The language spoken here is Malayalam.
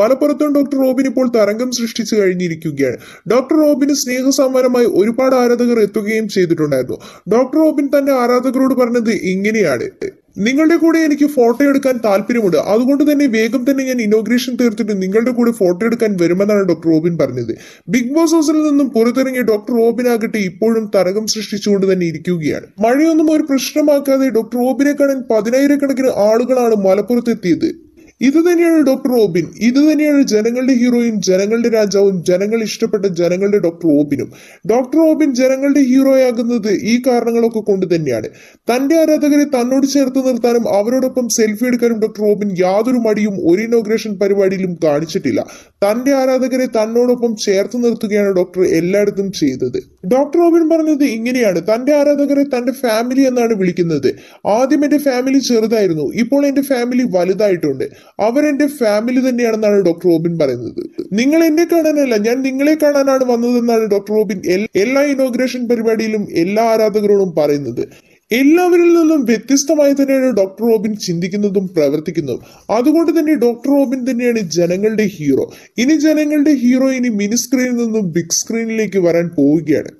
മലപ്പുറത്തും ഡോക്ടർ റോബിൻ ഇപ്പോൾ തരംഗം സൃഷ്ടിച്ചു കഴിഞ്ഞിരിക്കുകയാണ് ഡോക്ടർ റോബിന് സ്നേഹസമ്മാനമായി ഒരുപാട് ആരാധകർ എത്തുകയും ചെയ്തിട്ടുണ്ടായിരുന്നു ഡോക്ടർ റോബിൻ തന്റെ ആരാധകരോട് പറഞ്ഞത് ഇങ്ങനെയാണ് നിങ്ങളുടെ കൂടെ എനിക്ക് ഫോട്ടോ എടുക്കാൻ താല്പര്യമുണ്ട് അതുകൊണ്ട് തന്നെ വേഗം തന്നെ ഞാൻ ഇനോഗ്രേഷൻ തീർത്തിട്ട് നിങ്ങളുടെ കൂടെ ഫോട്ടോ എടുക്കാൻ വരുമെന്നാണ് ഡോക്ടർ റോബിൻ പറഞ്ഞത് ബിഗ് ബോസ് ഹൗസിൽ നിന്നും പുറത്തിറങ്ങിയ ഡോക്ടർ റോബിൻ ആകട്ടെ ഇപ്പോഴും തരകം സൃഷ്ടിച്ചുകൊണ്ട് തന്നെ ഇരിക്കുകയാണ് മഴയൊന്നും ഒരു പ്രശ്നമാക്കാതെ ഡോക്ടർ റോബിനെ കാണാൻ പതിനായിരക്കണക്കിന് ആളുകളാണ് മലപ്പുറത്തെത്തിയത് ഇത് തന്നെയാണ് ഡോക്ടർ റോബിൻ ഇത് തന്നെയാണ് ജനങ്ങളുടെ ഹീറോയും ജനങ്ങളുടെ രാജാവും ജനങ്ങൾ ഇഷ്ടപ്പെട്ട ജനങ്ങളുടെ ഡോക്ടർ റോബിനും ഡോക്ടർ റോബിൻ ജനങ്ങളുടെ ഹീറോയാകുന്നത് ഈ കാരണങ്ങളൊക്കെ കൊണ്ട് തന്നെയാണ് തന്റെ ആരാധകരെ തന്നോട് ചേർത്ത് നിർത്താനും അവരോടൊപ്പം സെൽഫി എടുക്കാനും ഡോക്ടർ റോബിൻ യാതൊരു മടിയും ഒരു ഇനോഗ്രേഷൻ പരിപാടിയിലും കാണിച്ചിട്ടില്ല തന്റെ ആരാധകരെ തന്നോടൊപ്പം ചേർത്ത് നിർത്തുകയാണ് ഡോക്ടർ എല്ലായിടത്തും ചെയ്തത് ഡോക്ടർ റോബിൻ പറഞ്ഞത് ഇങ്ങനെയാണ് തന്റെ ആരാധകരെ തന്റെ ഫാമിലി എന്നാണ് വിളിക്കുന്നത് ആദ്യം എന്റെ ഫാമിലി ചെറുതായിരുന്നു ഇപ്പോൾ എന്റെ ഫാമിലി വലുതായിട്ടുണ്ട് അവരെൻ്റെ ഫാമിലി തന്നെയാണെന്നാണ് ഡോക്ടർ റോബിൻ പറയുന്നത് നിങ്ങൾ എന്നെ കാണാനല്ല ഞാൻ നിങ്ങളെ കാണാനാണ് വന്നതെന്നാണ് ഡോക്ടർ റോബിൻ എല്ലാ ഇനോഗ്രേഷൻ പരിപാടിയിലും എല്ലാ ആരാധകരോടും പറയുന്നത് എല്ലാവരിൽ നിന്നും വ്യത്യസ്തമായി തന്നെയാണ് ഡോക്ടർ റോബിൻ ചിന്തിക്കുന്നതും പ്രവർത്തിക്കുന്നതും അതുകൊണ്ട് തന്നെ ഡോക്ടർ റോബിൻ തന്നെയാണ് ജനങ്ങളുടെ ഹീറോ ഇനി ജനങ്ങളുടെ ഹീറോ ഇനി മിനി സ്ക്രീനിൽ നിന്നും ബിഗ് സ്ക്രീനിലേക്ക് വരാൻ പോവുകയാണ്